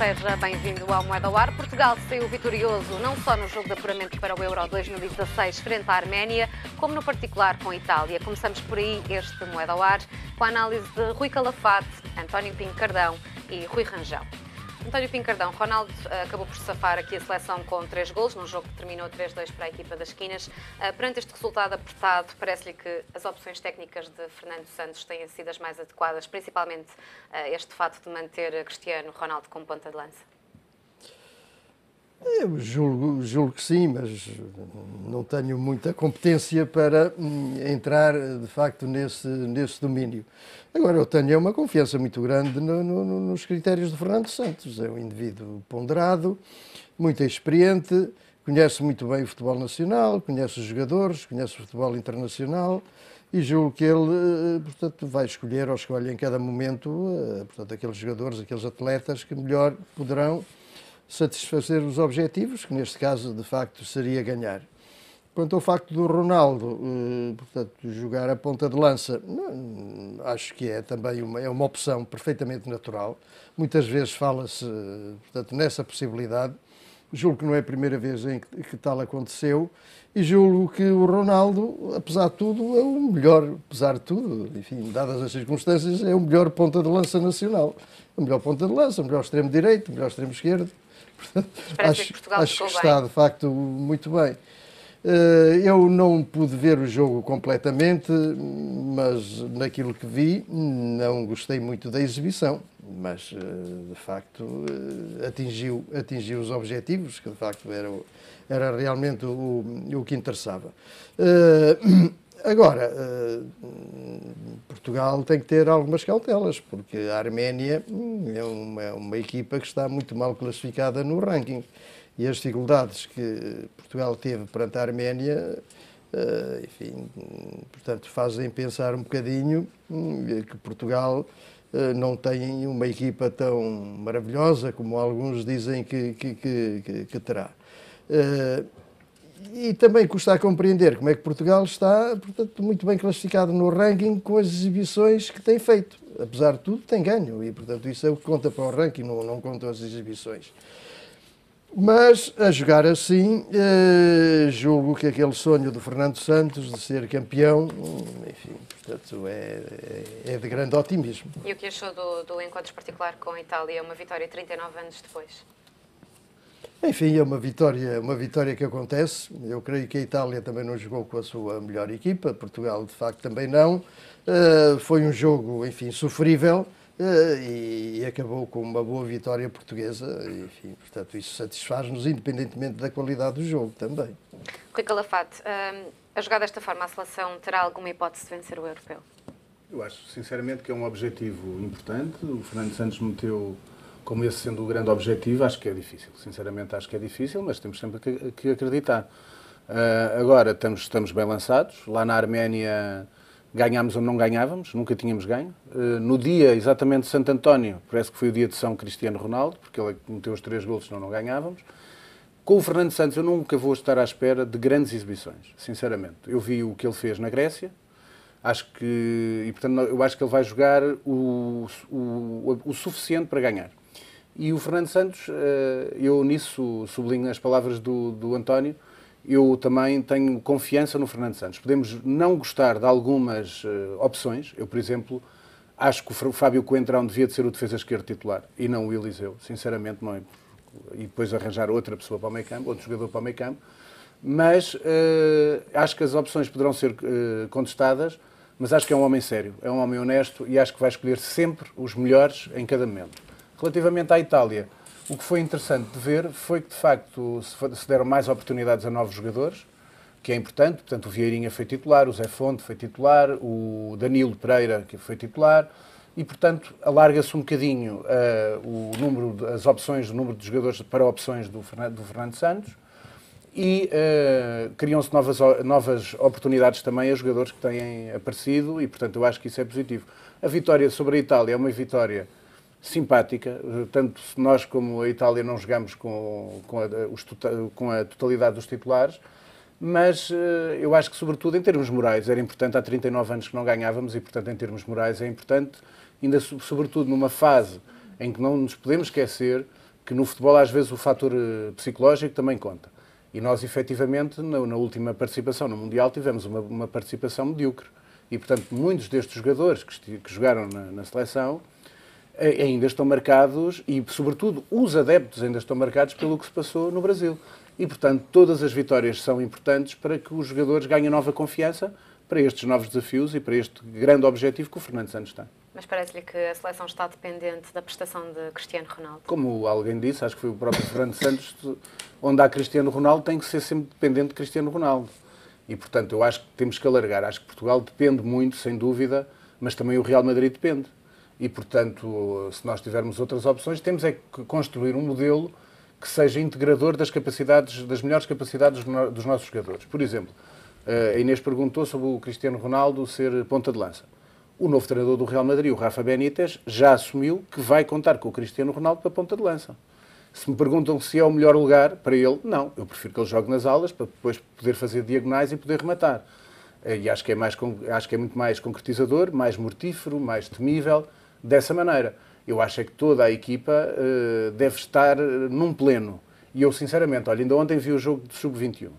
Seja bem-vindo ao Moeda ao Ar. Portugal saiu vitorioso não só no jogo de apuramento para o Euro 2016 frente à Arménia, como no particular com a Itália. Começamos por aí este Moeda ao Ar com a análise de Rui Calafate, António Pinho Cardão e Rui Rangel. António Pincardão, Ronaldo eh, acabou por safar aqui a seleção com três gols num jogo que terminou 3-2 para a equipa das esquinas. Eh, perante este resultado apertado, parece-lhe que as opções técnicas de Fernando Santos têm sido as mais adequadas, principalmente eh, este fato de manter Cristiano Ronaldo como ponta de lança? Eu julgo, julgo que sim, mas não tenho muita competência para hum, entrar, de facto, nesse, nesse domínio. Agora, eu tenho uma confiança muito grande no, no, nos critérios de Fernando Santos. É um indivíduo ponderado, muito experiente, conhece muito bem o futebol nacional, conhece os jogadores, conhece o futebol internacional e julgo que ele, eh, portanto, vai escolher ou escolhe em cada momento, eh, portanto, aqueles jogadores, aqueles atletas que melhor poderão satisfazer os objetivos, que neste caso, de facto, seria ganhar. Quanto ao facto do Ronaldo, eh, portanto, jogar a ponta de lança, hum, acho que é também uma, é uma opção perfeitamente natural. Muitas vezes fala-se, portanto, nessa possibilidade. Julgo que não é a primeira vez em que, que tal aconteceu e julgo que o Ronaldo, apesar de tudo, é o melhor, apesar de tudo, enfim, dadas as circunstâncias, é o melhor ponta de lança nacional. O melhor ponta de lança, o melhor extremo direito, o melhor extremo esquerdo acho, que, acho que está, de facto, muito bem. Eh, eu não pude ver o jogo completamente, mas naquilo que vi, não gostei muito da exibição. Mas, eh, de facto, eh, atingiu, atingiu os objetivos, que de facto era, era realmente o, o que interessava. Agora, eh, Portugal tem que ter algumas cautelas, porque a Arménia hum, é uma, uma equipa que está muito mal classificada no ranking. E as dificuldades que Portugal teve perante a Arménia, eh, enfim, portanto, fazem pensar um bocadinho hum, que Portugal eh, não tem uma equipa tão maravilhosa como alguns dizem que, que, que, que terá e também custa a compreender como é que Portugal está, portanto, muito bem classificado no ranking com as exibições que tem feito. Apesar de tudo, tem ganho e, portanto, isso é o que conta para o ranking, não, não contam as exibições. Mas, a jogar assim, eh, julgo que aquele sonho do Fernando Santos de ser campeão, hum, enfim, portanto, é, é, é de grande otimismo. E o que achou do, do encontro particular com a Itália, uma vitória 39 anos depois? Enfim, é uma vitória, uma vitória que acontece. Eu creio que a Itália também não jogou com a sua melhor equipa, Portugal de facto também não. Uh, foi um jogo, enfim, sofrível uh, e, acabou com uma boa vitória portuguesa. Enfim, portanto, isso satisfaz-nos independentemente da qualidade do jogo também. Rui Calafate, uh, a jogar desta forma a seleção terá alguma hipótese de vencer o europeu? Eu acho sinceramente que é um objetivo importante. O Fernando Santos meteu como esse sendo o grande objetivo, acho que é difícil. Sinceramente, acho que é difícil, mas temos sempre que, que acreditar. Uh, agora estamos, estamos bem lançados. Lá na Arménia ganhámos ou não ganhávamos, nunca tínhamos ganho. Uh, no dia exatamente de Santo António, parece que foi o dia de São Cristiano Ronaldo, porque ele é meteu os três gols senão não ganhávamos. Com o Fernando Santos, eu nunca vou estar à espera de grandes exibições, sinceramente. Eu vi o que ele fez na Grécia, acho que, e portanto, eu acho que ele vai jogar o, o, o suficiente para ganhar. E o Fernando Santos, eh, eu nisso sublinho as palavras do, do António, eu também tenho confiança no Fernando Santos. Podemos não gostar de algumas eh, opções, eu, por exemplo, acho que o Fábio Coentrão devia de ser o defesa esquerdo titular e não o Eliseu, sinceramente, não é- E depois arranjar outra pessoa para o meio campo, outro jogador para o meio campo. Mas eh, acho que as opções poderão ser contestadas mas acho que é um homem sério, é um homem honesto e acho que vai escolher sempre os melhores em cada momento. Relativamente à Itália, o que foi interessante de ver foi que, de facto, se deram mais oportunidades a novos jogadores, que é importante. Portanto, o Vieirinha foi titular, o Zé Fonte foi titular, o Danilo Pereira que foi titular. E, portanto, alarga-se um bocadinho uh, o número, as opções, o número de jogadores para opções do Fernando, do Fernando Santos e uh, criam-se novas, novas oportunidades também a jogadores que têm aparecido e, portanto, eu acho que isso é positivo. A vitória sobre a Itália é uma vitória simpática, tanto nós como a Itália não jogamos com, com, a, os, tota, com a totalidade dos titulares, mas eh, eu acho que, sobretudo, em termos morais, era importante. Há 39 anos que não ganhávamos e, portanto, em termos morais é importante, ainda sobretudo numa fase em que não nos podemos esquecer que no futebol, às vezes, o fator eh, psicológico também conta. E nós, efetivamente, na, na última participação no Mundial, tivemos uma, uma, participação medíocre. E, portanto, muitos destes jogadores que, que jogaram na, na seleção eh, ainda estão marcados e, sobretudo, os adeptos ainda estão marcados pelo que se passou no Brasil. E, portanto, todas as vitórias são importantes para que os jogadores ganhem nova confiança para estes novos desafios e para este grande objetivo que o Fernando Santos tem. Mas parece-lhe que a seleção está dependente da prestação de Cristiano Ronaldo? Como alguém disse, acho que foi o próprio Fernando Santos, onde há Cristiano Ronaldo tem que ser sempre dependente de Cristiano Ronaldo. E, portanto, eu acho que temos que alargar. Acho que Portugal depende muito, sem dúvida, mas também o Real Madrid depende e, portanto, se nós tivermos outras opções, temos é que construir um modelo que seja integrador das capacidades, das melhores capacidades dos nossos jogadores. Por exemplo, eh, a Inês perguntou sobre o Cristiano Ronaldo ser ponta de lança. O novo treinador do Real Madrid, o Rafa Benítez, já assumiu que vai contar com o Cristiano Ronaldo para ponta de lança. Se me perguntam se é o melhor lugar para ele, não. Eu prefiro que ele jogue nas aulas para depois poder fazer diagonais e poder rematar. Eh, e acho que é, mais, acho que é muito mais concretizador, mais mortífero, mais temível dessa maneira. Eu acho é que toda a equipa uh, deve estar eh, num pleno. E eu, sinceramente, olha, ainda ontem vi o jogo de sub-21. Uh,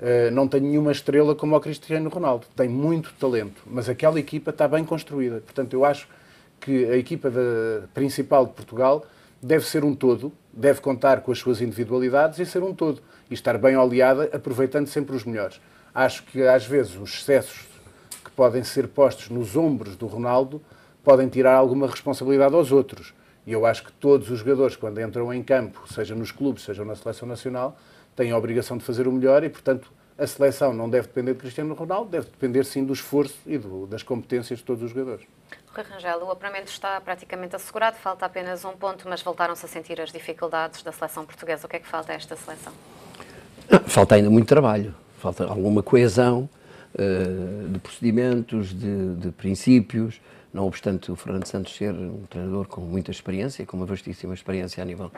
eh, não tem nenhuma estrela como o Cristiano Ronaldo. Tem muito talento, mas aquela equipa está bem construída. Portanto, eu acho que a equipa principal de Portugal deve ser um todo, deve contar com as suas individualidades e ser um todo. E estar bem oleada, aproveitando sempre os melhores. Acho que às vezes os excessos que podem ser postos nos ombros do Ronaldo podem tirar alguma responsabilidade aos outros. E eu acho que todos os jogadores, quando entram em campo, seja nos clubes, seja na seleção nacional, têm a obrigação de fazer o melhor e, portanto, a seleção não deve depender de Cristiano Ronaldo, deve depender sim do esforço e do, das competências de todos os jogadores. Rui Rangel, o apuramento está praticamente assegurado, falta apenas um ponto, mas voltaram-se a sentir as dificuldades da seleção portuguesa. O que é que falta a esta seleção? Falta ainda muito trabalho, falta alguma coesão uh, de procedimentos, de, de princípios, não obstante o Fernando Santos ser um treinador com muita experiência, com uma vastíssima experiência a nível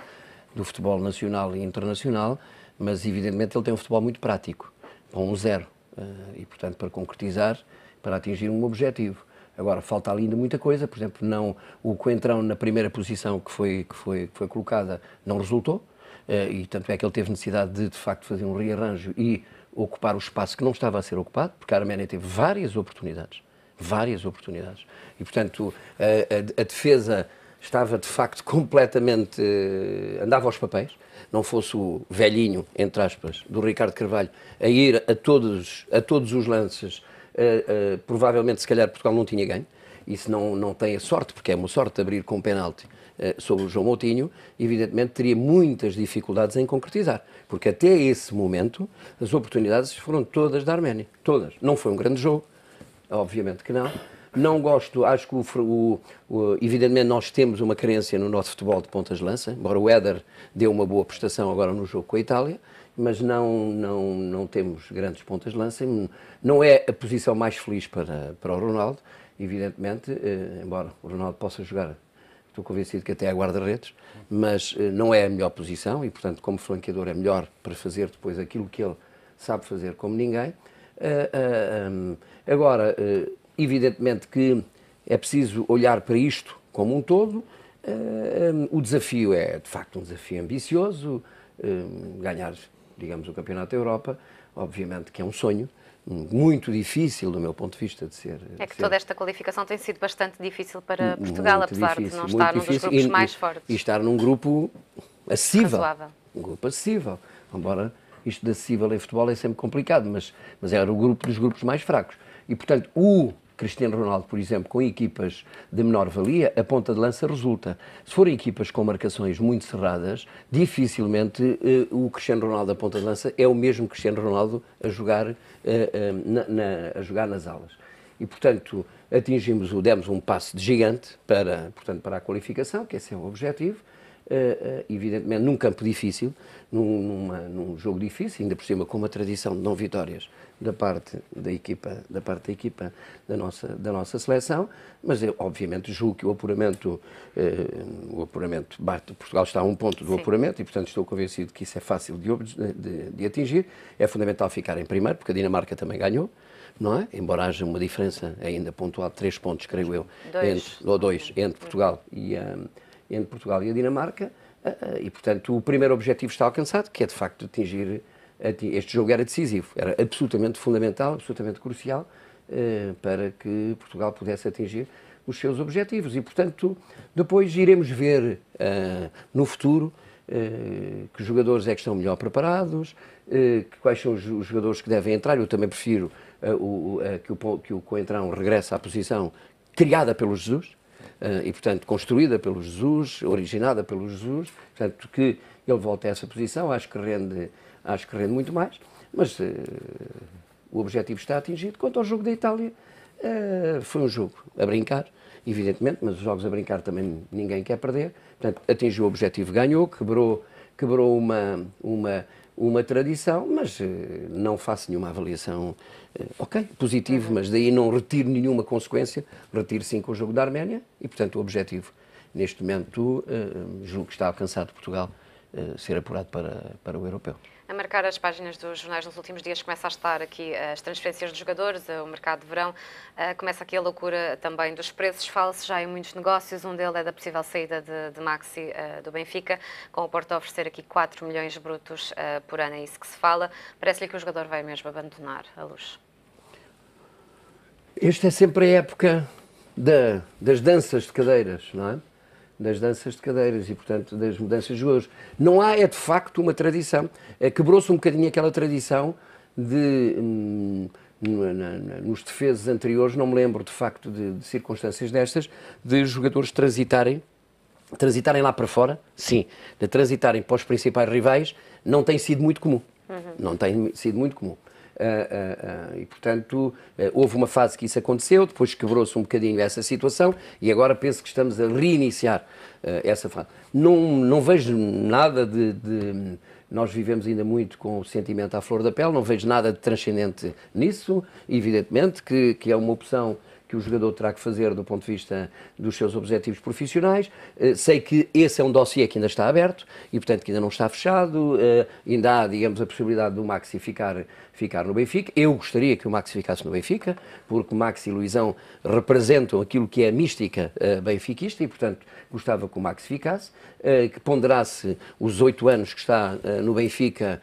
do futebol nacional e internacional, mas evidentemente ele tem um futebol muito prático, com um zero. Eh, e, portanto, para concretizar, para atingir um objetivo. Agora, falta ali ainda muita coisa, por exemplo, não, o Coentrão na primeira posição que foi, que foi, que foi colocada não resultou, eh, e tanto é que ele teve necessidade de, de facto, fazer um rearranjo e ocupar o espaço que não estava a ser ocupado, porque a Arménia teve várias oportunidades várias oportunidades. E, portanto, a, a, a defesa estava de facto completamente. Eh, andava aos papéis, não fosse o velhinho, entre aspas, do Ricardo Carvalho, a ir a todos, a todos os lances, eh, eh, provavelmente, se calhar, Portugal não tinha ganho. Isso não, não tem a sorte, porque é uma sorte abrir com um penalti uh, sobre o João Moutinho, evidentemente teria muitas dificuldades em concretizar, porque até esse momento as oportunidades foram todas da Arménia, todas. Não foi um grande jogo, obviamente que não. Não gosto, acho que o, o, o, evidentemente nós temos uma carência no nosso futebol de pontas de lança, embora o Éder deu uma boa prestação agora no jogo com a Itália, mas não, não, não temos grandes pontas de lança. Não é a posição mais feliz para, para o Ronaldo, evidentemente, eh, embora o Ronaldo possa jogar, estou convencido que até a guarda-redes, mas eh, não é a melhor posição e, portanto, como flanqueador é melhor para fazer depois aquilo que ele sabe fazer como ninguém. Uh, eh, uh, um, Agora, eh, evidentemente que é preciso olhar para isto como um todo. Eh, eh, o desafio é, de facto, um desafio ambicioso. Ganhar, digamos, o Campeonato da Europa, obviamente que é um sonho, muito difícil do meu ponto de vista de ser. É que ser. toda esta qualificação tem sido bastante difícil para Portugal, muito apesar difícil, de não estar difícil, num dos grupos e, mais fortes. E estar num grupo acessível. Razoável. Um grupo acessível. Embora isto de acessível em futebol é sempre complicado, mas, mas era o grupo dos grupos mais fracos. E, portanto, o Cristiano Ronaldo, por exemplo, com equipas de menor valia, a ponta de lança resulta. Se forem equipas com marcações muito cerradas, dificilmente eh, o Cristiano Ronaldo a ponta de lança é o mesmo Cristiano Ronaldo a jogar, eh, eh, na, na, a jogar nas alas. E, portanto, atingimos, demos um passo de gigante para, portanto, para a qualificação, que esse é o objetivo, eh, eh, evidentemente num campo difícil, num, numa, num jogo difícil, ainda por cima com uma tradição de não vitórias da parte da equipa da parte da equipa da nossa da nossa seleção, mas eu, obviamente julgo que o apuramento eh, o apuramento bate Portugal está a um ponto do Sim. apuramento e portanto estou convencido que isso é fácil de, de, de atingir. É fundamental ficar em primeiro porque a Dinamarca também ganhou. Não é? Embora haja uma diferença ainda pontual de três pontos, creio eu, dois. Entre, ou dois, entre Portugal e, um, entre Portugal e a Dinamarca, ah, ah, e portanto o primeiro objetivo está alcançado, que é de facto atingir. Este jogo era decisivo, era absolutamente fundamental, absolutamente crucial ah, para que Portugal pudesse atingir os seus objetivos. E, portanto, depois iremos ver no futuro que jogadores é que estão melhor preparados, quais são os jogadores que devem entrar. Eu também prefiro que o Coentrão regresse à posição criada pelo Jesus, ah, e, portanto, construída pelo Jesus, originada pelo Jesus, portanto, que ele volte a essa posição, acho que rende, acho que rende muito mais, mas uh, o objetivo está atingido. Quanto ao jogo da Itália, uh, foi um jogo a brincar, evidentemente, mas os jogos a brincar também ninguém quer perder, portanto, atingiu o objetivo, ganhou, quebrou, quebrou uma, uma uma tradição, mas eh, não faço nenhuma avaliação, eh, ok, positivo, uhum. mas daí não retiro nenhuma consequência, retiro sim com o jogo da Arménia e, portanto, o objetivo neste momento eh, julgo que está alcançado de Portugal ser apurado para, para o europeu a marcar as páginas dos jornais nos últimos dias. Começa a estar aqui eh, as transferências dos jogadores, eh, o mercado de verão. Eh, começa aqui a loucura também dos preços falsos, já em muitos negócios. Um deles é da possível saída de, de Maxi do Benfica, com o Porto a oferecer aqui 4 milhões brutos por ano. É isso que se fala. Parece-lhe que o jogador vai mesmo abandonar a luz. Esta é sempre a época da, das danças de cadeiras, não é? das danças de cadeiras e, portanto, das mudanças de jogadores. Não há, é de facto, uma tradição. É, quebrou-se um bocadinho aquela tradição de. Hum, nos defesas anteriores, não me lembro de facto de, de circunstâncias destas, de jogadores transitarem transitarem lá para fora, sim, de transitarem para os principais rivais, não tem sido muito comum. Uhum. Não tem sido muito comum. Ah, ah, ah. e, portanto, eh, houve uma fase que isso aconteceu, depois quebrou-se um bocadinho essa situação e agora penso que estamos a reiniciar eh, essa fase. Não, não vejo nada de, de nós vivemos ainda muito com o sentimento à flor da pele, não vejo nada de transcendente nisso, evidentemente que, que é uma opção que o jogador terá que fazer do ponto de vista dos seus objetivos profissionais. Eh, sei que esse é um dossiê que ainda está aberto e, portanto, que ainda não está fechado. Eh, ainda há, digamos, a possibilidade do Maxi ficar, ficar no Benfica. Eu gostaria que o Maxi ficasse no Benfica, porque Maxi e Luizão representam aquilo que é a mística eh, benfiquista e, portanto, gostava que o Maxi ficasse, que ponderasse os oito anos que está no Benfica,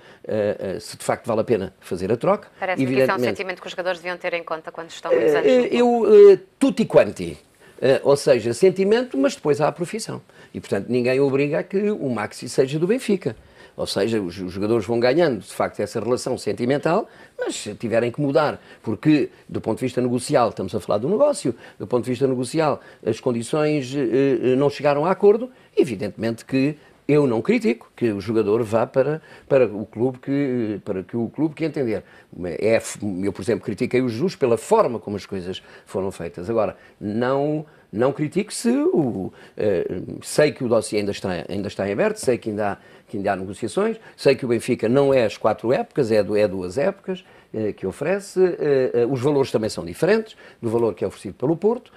se de facto vale a pena fazer a troca. Parece-me que esse é um sentimento que os jogadores deviam ter em conta quando estão muitos anos. Eu, eh, tutti quanti. Eh, ou seja, sentimento, mas depois há a profissão. E, portanto, ninguém obriga a que o Maxi seja do Benfica. Ou seja, os jogadores vão ganhando, de facto, essa relação sentimental, mas se tiverem que mudar, porque do ponto de vista negocial, estamos a falar do negócio, do ponto de vista negocial, as condições eh, não chegaram a acordo, evidentemente que eu não critico que o jogador vá para, para, o, clube que, para que o clube que entender. É, eu, por exemplo, critiquei o Jesus pela forma como as coisas foram feitas. Agora, não, não critico se o. Uh, sei que o dossiê ainda está, ainda está em aberto, sei que ainda, há, que ainda há negociações, sei que o Benfica não é as quatro épocas, é, do, é duas épocas. Eh, que oferece. Eh, eh, os valores também são diferentes do valor que é oferecido pelo Porto.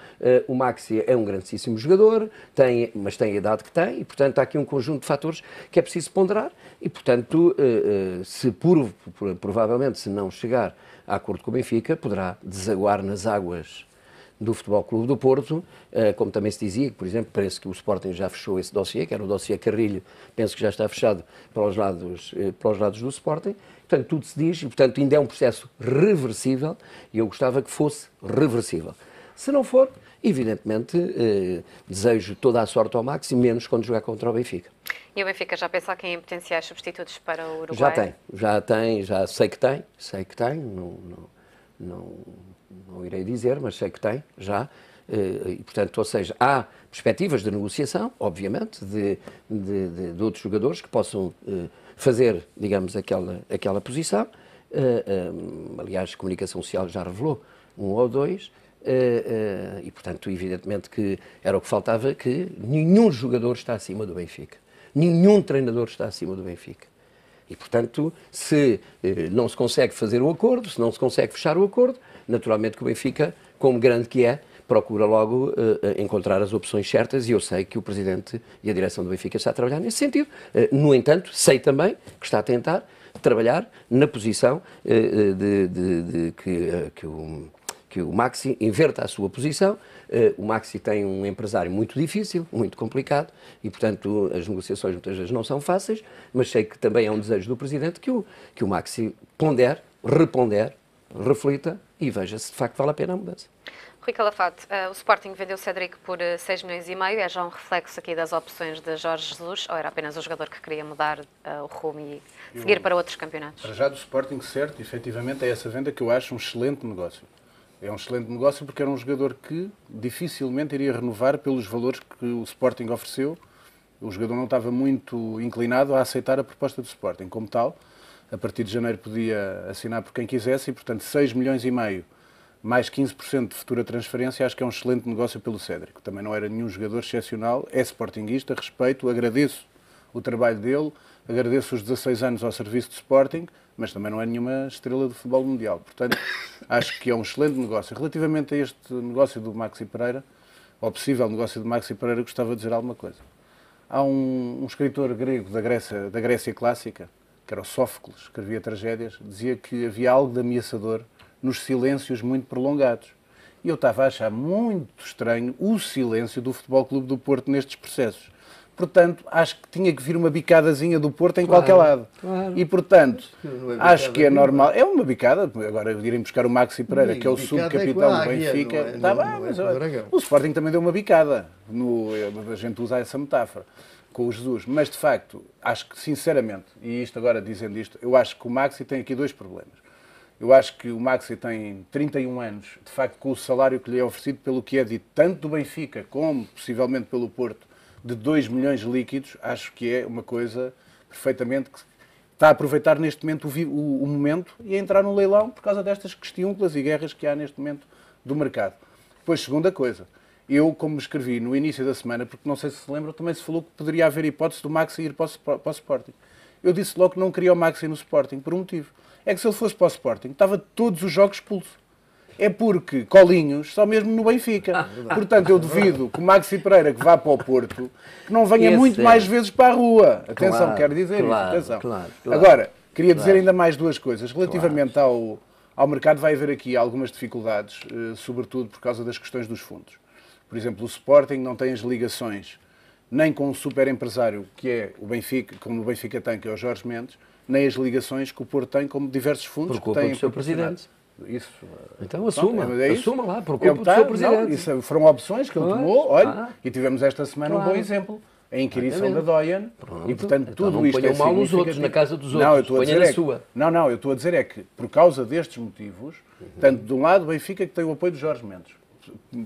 O Maxi é um grandíssimo jogador, tem, mas tem a idade que tem e, portanto, há aqui um conjunto de fatores que é preciso ponderar e, portanto, se por, provavelmente se não chegar a acordo com o Benfica, poderá desaguar nas águas do Futebol Clube do Porto, eh, como também se dizia, por exemplo, parece que o Sporting já fechou esse dossiê, que era o dossiê Carrilho, penso que já está fechado para os lados, eh, para os lados do Sporting. Portanto, tudo se diz e, portanto, ainda é um processo reversível e eu gostava que fosse reversível. Se não for, evidentemente, eh, desejo toda a sorte ao Max e menos quando jogar contra o Benfica. E o Benfica já pensa aqui em potenciais substitutos para o Uruguai? Já tem, já tem, já sei que tem, sei que tem, não, não não irei dizer, mas sei que tem já. Eh, e, portanto, ou seja, há perspectivas de negociação, obviamente, de, de, de, de outros jogadores que possam eh, fazer, digamos, aquela, aquela posição. Eh, aliás, a comunicação social já revelou um ou dois. e, portanto, evidentemente que era o que faltava, que nenhum jogador está acima do Benfica. Nenhum treinador está acima do Benfica. E, portanto, se não se consegue fazer o acordo, se não se consegue fechar o acordo, naturalmente que o Benfica, como grande que é, procura logo uh, encontrar as opções certas e eu sei que o Presidente e a direção do Benfica está a trabalhar nesse sentido. Uh, no entanto, sei também que está a tentar trabalhar na posição uh, de, de, de, que, que o que o Maxi inverta a sua posição. o Maxi tem um empresário muito difícil, muito complicado, e, portanto, as negociações muitas vezes não são fáceis, mas sei que também é um desejo do Presidente que o, que o Maxi pondere, repondere, reflita e veja se de facto vale a pena a mudança. Rui Calafate, uh, o Sporting vendeu Cedric por uh, eh, 6 milhões e meio. É já um reflexo aqui das opções de Jorge Jesus ou era apenas o jogador que queria mudar uh, o rumo e eu, seguir para outros campeonatos? Para já do Sporting, certo, efetivamente é essa venda que eu acho um excelente negócio. É um excelente negócio porque era um jogador que dificilmente iria renovar pelos valores que o Sporting ofereceu. O jogador não estava muito inclinado a aceitar a proposta do Sporting. Como tal, a partir de janeiro podia assinar por quem quisesse e, portanto, 6 milhões e meio mais 15% de futura transferência, acho que é um excelente negócio pelo Cédric. Também não era nenhum jogador excepcional, é sportinguista, respeito, agradeço o trabalho dele, agradeço os 16 anos ao serviço de Sporting, mas também não é nenhuma estrela de futebol mundial. Portanto, acho que é um excelente negócio. Relativamente a este negócio do Maxi Pereira, ao possível negócio do Maxi Pereira, gostava de dizer alguma coisa. Há um, um escritor grego da Grécia, da Grécia clássica, que era o Sófocles, escrevia tragédias, dizia que havia algo de ameaçador nos silêncios muito prolongados. E eu estava a achar muito estranho o silêncio do Futebol Clube do Porto nestes processos. Portanto, acho que tinha que vir uma bicadazinha do Porto em claro, qualquer lado. Claro. E, portanto, é acho que é normal. É uma bicada. Agora irem buscar o Maxi Pereira, que é o subcapitão é, é-, tá é do Benfica. É, bem, mas, o Sporting também deu uma bicada. No, a gente usa essa metáfora com o Jesus. Mas, de facto, acho que, sinceramente, e isto agora dizendo isto, eu acho que o Maxi tem aqui dois problemas. Eu acho que o Maxi tem 31 anos, de facto, com o salário que lhe é oferecido, pelo que é dito tanto do Benfica como possivelmente pelo Porto, de 2 milhões líquidos, acho que é uma coisa perfeitamente que está a aproveitar neste momento o, o, o momento e a entrar no leilão por causa destas questiúnculas e guerras que há neste momento do mercado. Depois, segunda coisa, eu, como escrevi no início da semana, porque não sei se se lembram, também se falou que poderia haver hipótese do Maxi ir para o, para o Sporting. Eu disse logo que não queria o Maxi no Sporting, por um motivo. É que se ele fosse para o Sporting, estava todos os jogos expulso é porque Colinhos só mesmo no Benfica. Ah, é Portanto, eu duvido que o Maxi Pereira, que vá para o Porto, que não venha Esse muito é. mais vezes para a rua. Atenção, claro, quero dizer claro, isso. Atenção. Claro, Agora, queria dizer ainda mais duas coisas. Relativamente ao, ao mercado, vai haver aqui algumas dificuldades, eh, sobretudo por causa das questões dos fundos. Por exemplo, o Sporting não tem as ligações nem com o super empresário que é o Benfica, como o Benfica tem, que é o Jorge Mendes, nem as ligações que o Porto tem, como diversos fundos por culpa que têm. Do seu presidente. Isso. Eh, então assuma, não, é isso. assuma lá, por culpa do seu tá- presidente. Não, isso é- foram opções que ele pois, tomou, olha, ah, e tivemos esta semana claro. um bom exemplo. A inquirição da Doyen, e portanto então, tudo não isto é mal nos outros, na casa dos outros, não, eu estou a dizer na é sua. Que, não, não, eu estou a dizer é que, por causa destes motivos, uhum. tanto de um lado o Benfica que tem o apoio do Jorge Mendes,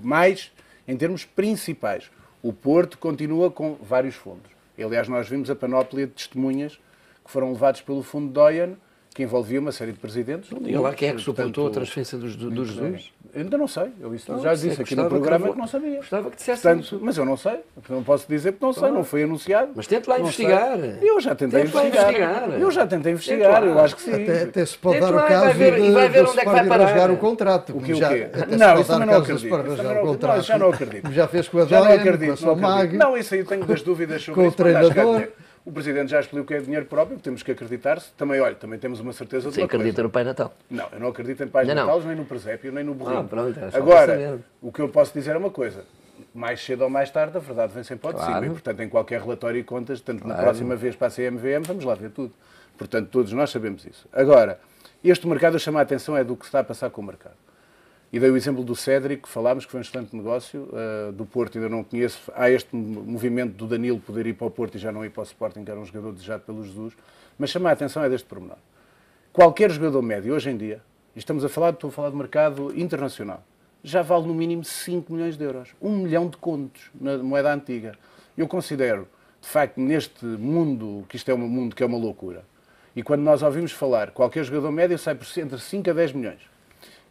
mais em termos principais, o Porto continua com vários fundos. Aliás, nós vimos a panóplia de testemunhas que foram levados pelo fundo Doyen que envolvia uma série de presidentes. Não diga lá quem é que suportou a transferência dos, dos Jesus? Ainda não sei. Eu isso não, já é disse aqui no programa que, eu, que não sabia. Gostava que dissesse Portanto, isso. Mas eu não sei. Não posso dizer porque não sei. Não foi anunciado. Mas tente lá não investigar. Sei. Eu já tentei tente investigar. investigar. Eu já tentei investigar. Eu acho que sim. Até, até se pode tente dar o caso vai ver, de, vai ver onde é que vai parar. o contrato. O que, já, o quê? Não, isso não acredito. Já não acredito. Já fez com a Dória, com a Somag. Não, isso aí tenho das dúvidas sobre o é treinador. O Presidente já explicou que é dinheiro próprio, temos que acreditar. -se. Também, olha, também temos uma certeza Você uma acredita coisa. no Pai Natal? Não, eu não acredito em Pai Natal, nem no presépio, nem no burrinho. Ah, pronto, é Agora, o que eu posso dizer é uma coisa. Mais cedo ou mais tarde, a verdade vem sempre ao claro. de cima. E, portanto, em qualquer relatório e contas, tanto claro. na próxima vez para a CMVM, vamos lá ver tudo. Portanto, todos nós sabemos isso. Agora, este mercado, eu chamo a atenção, é do que está a passar com o mercado. E dei o exemplo do Cédric, que falámos, que foi um excelente negócio, uh, do Porto ainda não conheço. Há este movimento do Danilo poder ir para o Porto e já não ir para o Sporting, que era um jogador desejado pelo Jesus. Mas chamar a atenção é deste pormenor. Qualquer jogador médio, hoje em dia, e estamos a falar, estou a falar de mercado internacional, já vale no mínimo 5 milhões de euros. um milhão de contos na moeda antiga. Eu considero, de facto, neste mundo, que isto é um mundo que é uma loucura, e quando nós ouvimos falar, qualquer jogador médio sai por entre 5 a 10 milhões.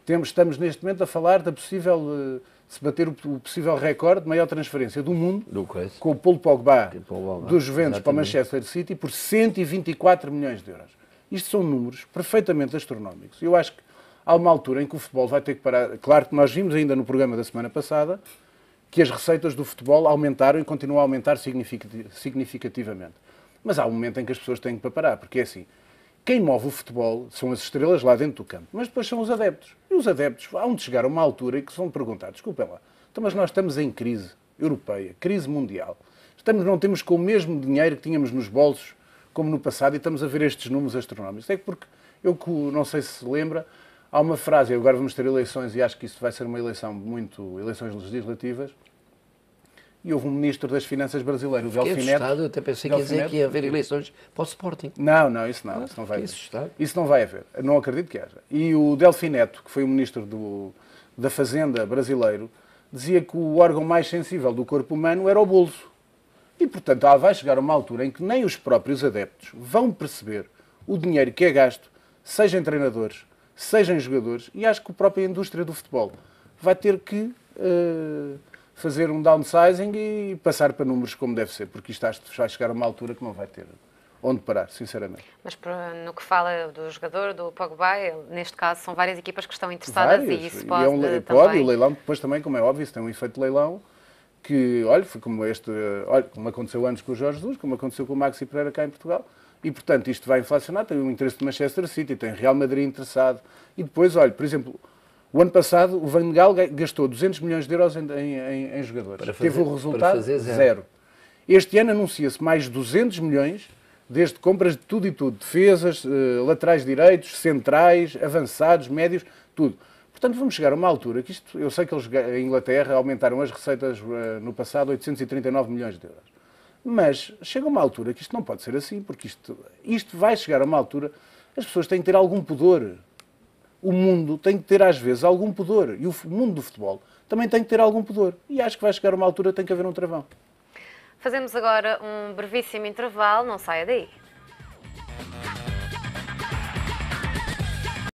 Temos, estamos neste momento a falar da possível eh, se bater o, possível recorde de maior transferência do mundo, do com o Paulo Pogba, Pogba dos Juventus para o Manchester City por 124 milhões de euros. Isto são números perfeitamente astronómicos. Eu acho que há uma altura em que o futebol vai ter que parar. Claro que nós vimos ainda no programa da semana passada que as receitas do futebol aumentaram e continuam a aumentar significativamente. Mas há um momento em que as pessoas têm que parar, porque é assim, quem move o futebol são as estrelas lá dentro do campo, mas depois são os adeptos. E os adeptos há de chegar a uma altura em que são vão perguntar, desculpem lá, então, mas nós estamos em crise europeia, crise mundial. Estamos, não temos com o mesmo dinheiro que tínhamos nos bolsos como no passado e estamos a ver estes números astronómicos. É porque, eu não sei se se lembra, há uma frase, agora vamos ter eleições e acho que isso vai ser uma eleição muito, eleições legislativas, e houve um ministro das Finanças brasileiro, o Delfinete. Assustado, até pensei que ia dizer que ia haver eleições para o Sporting. Não, não, isso não, ah, isso não vai haver. Isso não vai haver, não acredito que haja. E o Delfineto, que foi o ministro do, da Fazenda brasileiro, dizia que o órgão mais sensível do corpo humano era o bolso. E, portanto, há, ah, vai chegar uma altura em que nem os próprios adeptos vão perceber o dinheiro que é gasto, seja em treinadores, seja em jogadores, e acho que a própria indústria do futebol vai ter que uh, fazer um downsizing e passar para números como deve ser, porque isto vai chegar a uma altura que não vai ter onde parar, sinceramente. Mas no que fala do jogador, do Pogba, neste caso são várias equipas que estão interessadas várias. e isso pode e é um, Pode, também... e o leilão depois também, como é óbvio, isso tem um efeito de leilão que, olha, foi como este, olha, como aconteceu antes com o Jorge Jesus, como aconteceu com o Maxi Pereira cá em Portugal, e, portanto, isto vai inflacionar, tem o interesse de Manchester City, tem Real Madrid interessado, e depois, olha, por exemplo, o ano passado, o Van Gaal gastou 200 milhões de euros em, em, em jogadores. Fazer, Teve o resultado zero. zero. Este ano anuncia-se mais 200 milhões, desde compras de tudo e tudo. Defesas, eh, laterais direitos, centrais, avançados, médios, tudo. Portanto, vamos chegar a uma altura que isto... Eu sei que eles, em Inglaterra, aumentaram as receitas eh, no passado 839 milhões de euros. Mas chega uma altura que isto não pode ser assim, porque isto, isto vai chegar a uma altura... As pessoas têm que ter algum pudor o mundo tem que ter, às vezes, algum pudor. E o mundo do futebol também tem que ter algum pudor. E acho que vai chegar uma altura tem que haver um travão. Fazemos agora um brevíssimo intervalo, não saia daí.